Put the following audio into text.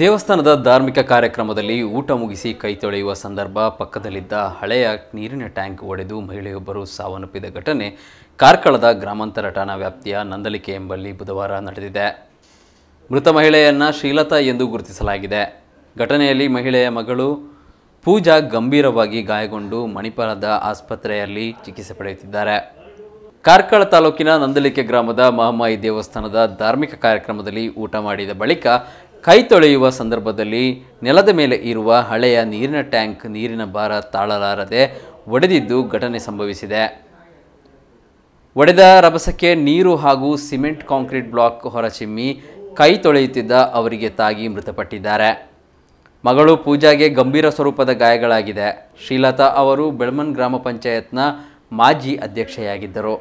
ದೇವಸ್ಥಾನದ ಧಾರ್ಮಿಕ ಕಾರ್ಯಕ್ರಮದಲ್ಲಿ ಊಟ ಮುಗಿಸಿ ಕೈ ತೊಳೆಯುವ ಸಂದರ್ಭ ಪಕ್ಕದಲ್ಲಿದ್ದ ಹಳೆಯ ನೀರಿನ ಟ್ಯಾಂಕ್ ಒಡೆದು ಮಹಿಳೆಯೊಬ್ಬರು ಸಾವನ್ನಪ್ಪಿದ ಘಟನೆ ಕಾರ್ಕಳದ ಗ್ರಾಮಾಂತರ ಠಾಣಾ ವ್ಯಾಪ್ತಿಯ ನಂದಲಿಕೆ ಎಂಬಲ್ಲಿ ಬುಧವಾರ ನಡೆದಿದೆ ಮೃತ ಮಹಿಳೆಯನ್ನು ಶೀಲತಾ ಎಂದು ಗುರುತಿಸಲಾಗಿದೆ ಘಟನೆಯಲ್ಲಿ ಮಹಿಳೆಯ ಮಗಳು ಪೂಜಾ ಗಂಭೀರವಾಗಿ ಗಾಯಗೊಂಡು ಮಣಿಪಾಲದ ಆಸ್ಪತ್ರೆಯಲ್ಲಿ ಚಿಕಿತ್ಸೆ ಪಡೆಯುತ್ತಿದ್ದಾರೆ ಕಾರ್ಕಳ ತಾಲೂಕಿನ ನಂದಲಿಕೆ ಗ್ರಾಮದ ಮಹಮ್ಮಾಯಿ ದೇವಸ್ಥಾನದ ಧಾರ್ಮಿಕ ಕಾರ್ಯಕ್ರಮದಲ್ಲಿ ಊಟ ಮಾಡಿದ ಬಳಿಕ ಕೈ ತೊಳೆಯುವ ಸಂದರ್ಭದಲ್ಲಿ ನೆಲದ ಮೇಲೆ ಇರುವ ಹಳೆಯ ನೀರಿನ ಟ್ಯಾಂಕ್ ನೀರಿನ ಭಾರ ತಾಳಲಾರದೆ ಒಡೆದಿದ್ದು ಘಟನೆ ಸಂಭವಿಸಿದೆ ಒಡೆದ ರಭಸಕ್ಕೆ ನೀರು ಹಾಗೂ ಸಿಮೆಂಟ್ ಕಾಂಕ್ರೀಟ್ ಬ್ಲಾಕ್ ಹೊರಚಿಮ್ಮಿ ಕೈ ತೊಳೆಯುತ್ತಿದ್ದ ಅವರಿಗೆ ತಾಗಿ ಮೃತಪಟ್ಟಿದ್ದಾರೆ ಮಗಳು ಪೂಜಾಗೆ ಗಂಭೀರ ಸ್ವರೂಪದ ಗಾಯಗಳಾಗಿದೆ ಶ್ರೀಲತಾ ಅವರು ಬೆಳ್ಮನ್ ಗ್ರಾಮ ಪಂಚಾಯತ್ನ ಮಾಜಿ ಅಧ್ಯಕ್ಷೆಯಾಗಿದ್ದರು